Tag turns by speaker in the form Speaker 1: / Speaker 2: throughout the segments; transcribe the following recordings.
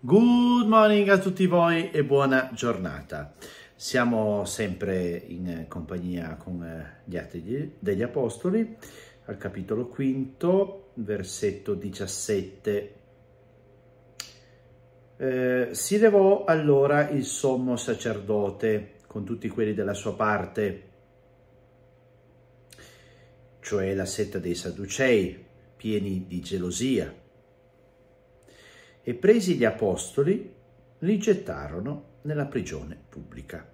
Speaker 1: Good morning a tutti voi e buona giornata. Siamo sempre in compagnia con gli Atti degli Apostoli, al capitolo quinto, versetto 17. Eh, si levò allora il sommo sacerdote con tutti quelli della sua parte, cioè la setta dei Sadducei, pieni di gelosia e presi gli apostoli li gettarono nella prigione pubblica.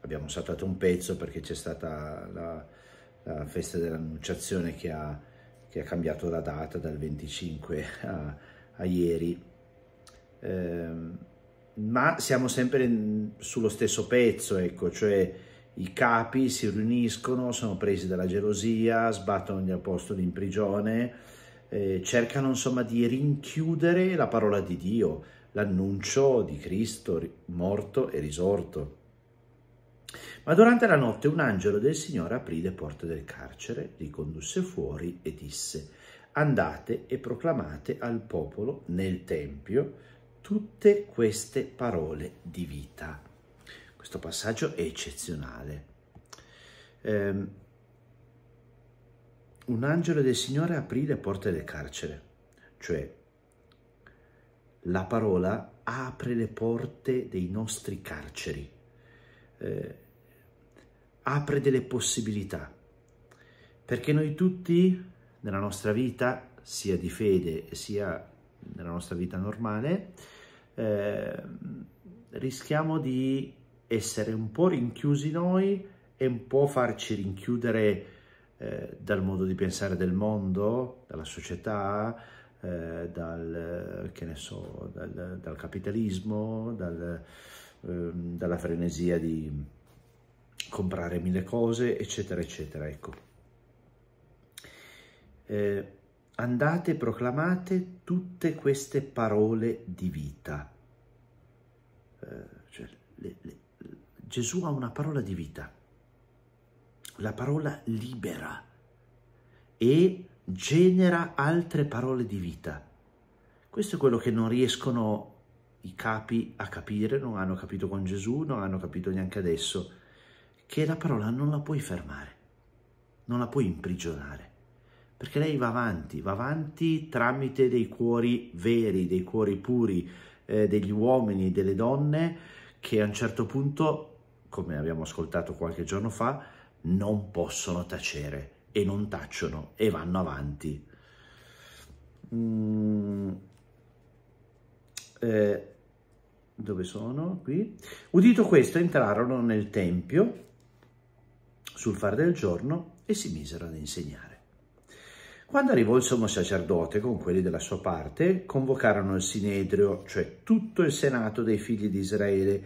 Speaker 1: Abbiamo saltato un pezzo perché c'è stata la, la festa dell'annunciazione che ha, che ha, cambiato la data dal 25 a, a ieri. Ehm, ma siamo sempre sullo stesso pezzo, ecco, cioè i capi si riuniscono, sono presi dalla gelosia, sbattono gli apostoli in prigione, eh, cercano insomma di rinchiudere la parola di Dio, l'annuncio di Cristo morto e risorto. Ma durante la notte un angelo del Signore aprì le porte del carcere, li condusse fuori e disse andate e proclamate al popolo nel Tempio tutte queste parole di vita. Questo passaggio è eccezionale. Eh, un angelo del Signore aprì le porte del carcere, cioè la parola apre le porte dei nostri carceri, eh, apre delle possibilità, perché noi tutti nella nostra vita, sia di fede sia nella nostra vita normale, eh, rischiamo di essere un po' rinchiusi noi e un po' farci rinchiudere eh, dal modo di pensare del mondo, dalla società, eh, dal, so, dal, dal, capitalismo, dal, ehm, dalla frenesia di comprare mille cose, eccetera, eccetera. Ecco. Eh, andate e proclamate tutte queste parole di vita. Eh, cioè, le, le, Gesù ha una parola di vita la parola libera e genera altre parole di vita. Questo è quello che non riescono i capi a capire, non hanno capito con Gesù, non hanno capito neanche adesso, che la parola non la puoi fermare, non la puoi imprigionare, perché lei va avanti, va avanti tramite dei cuori veri, dei cuori puri, eh, degli uomini, delle donne, che a un certo punto, come abbiamo ascoltato qualche giorno fa, non possono tacere e non tacciono e vanno avanti. Mm, eh, dove sono? Qui. Udito questo, entrarono nel tempio sul far del giorno e si misero ad insegnare. Quando arrivò il sommo sacerdote con quelli della sua parte, convocarono il sinedrio, cioè tutto il senato dei figli di Israele,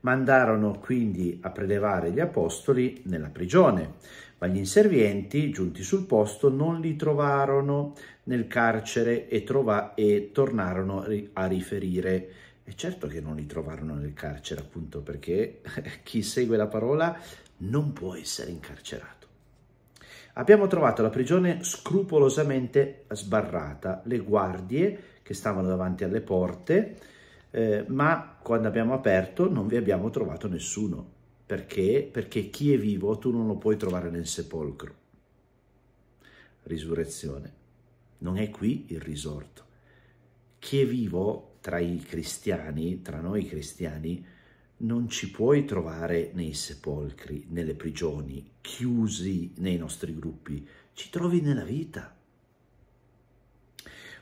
Speaker 1: Mandarono quindi a prelevare gli apostoli nella prigione, ma gli inservienti, giunti sul posto, non li trovarono nel carcere e, trova e tornarono a riferire. E certo che non li trovarono nel carcere, appunto perché chi segue la parola non può essere incarcerato. Abbiamo trovato la prigione scrupolosamente sbarrata, le guardie che stavano davanti alle porte eh, ma quando abbiamo aperto non vi abbiamo trovato nessuno. Perché? Perché chi è vivo tu non lo puoi trovare nel sepolcro. Risurrezione. Non è qui il risorto. Chi è vivo tra i cristiani, tra noi cristiani, non ci puoi trovare nei sepolcri, nelle prigioni, chiusi nei nostri gruppi, ci trovi nella vita.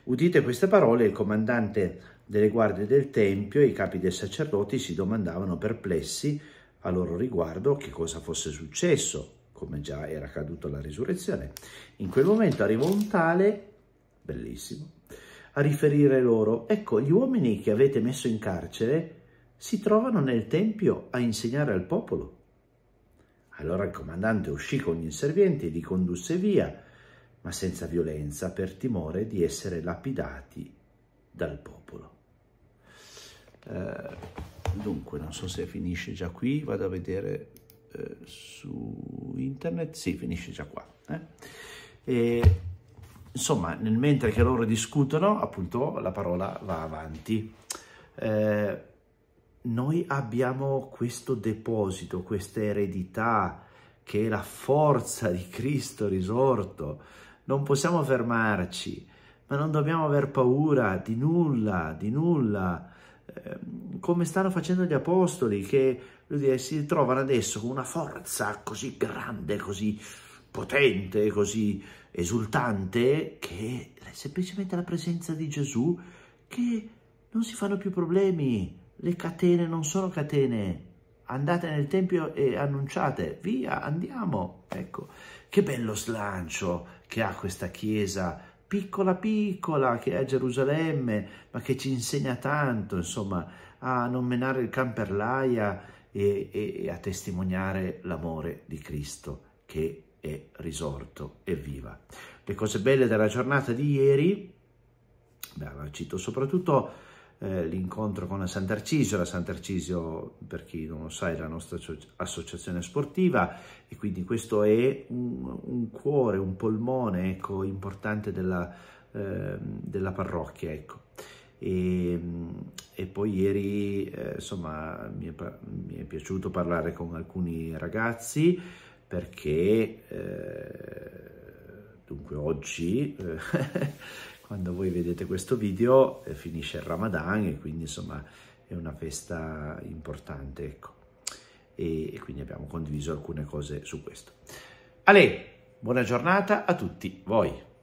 Speaker 1: Udite queste parole, il comandante delle guardie del Tempio e i capi dei sacerdoti si domandavano perplessi a loro riguardo che cosa fosse successo, come già era accaduto la risurrezione. In quel momento arrivò un tale, bellissimo, a riferire loro, ecco, gli uomini che avete messo in carcere si trovano nel Tempio a insegnare al popolo. Allora il comandante uscì con gli inservienti e li condusse via, ma senza violenza per timore di essere lapidati dal popolo. Eh, dunque non so se finisce già qui vado a vedere eh, su internet si sì, finisce già qua eh? e, insomma nel mentre che loro discutono appunto la parola va avanti eh, noi abbiamo questo deposito questa eredità che è la forza di Cristo risorto non possiamo fermarci ma non dobbiamo aver paura di nulla di nulla Ehm, come stanno facendo gli apostoli, che dire, si trovano adesso con una forza così grande, così potente, così esultante, che è semplicemente la presenza di Gesù, che non si fanno più problemi, le catene non sono catene, andate nel Tempio e annunciate, via, andiamo. Ecco, che bello slancio che ha questa Chiesa piccola piccola che è a Gerusalemme, ma che ci insegna tanto, insomma, a non menare il camperlaia e, e, e a testimoniare l'amore di Cristo che è risorto e viva. Le cose belle della giornata di ieri, beh, cito soprattutto eh, l'incontro con la Sant'Arcisio, la Sant'Arcisio per chi non lo sa è la nostra associazione sportiva e quindi questo è un, un cuore, un polmone ecco, importante della, eh, della parrocchia. Ecco. E, e, poi ieri eh, insomma mi è, mi è, piaciuto parlare con alcuni ragazzi perché eh, dunque oggi eh, Quando voi vedete questo video eh, finisce il Ramadan e quindi insomma è una festa importante, ecco. E, e quindi abbiamo condiviso alcune cose su questo. Ale, buona giornata a tutti voi.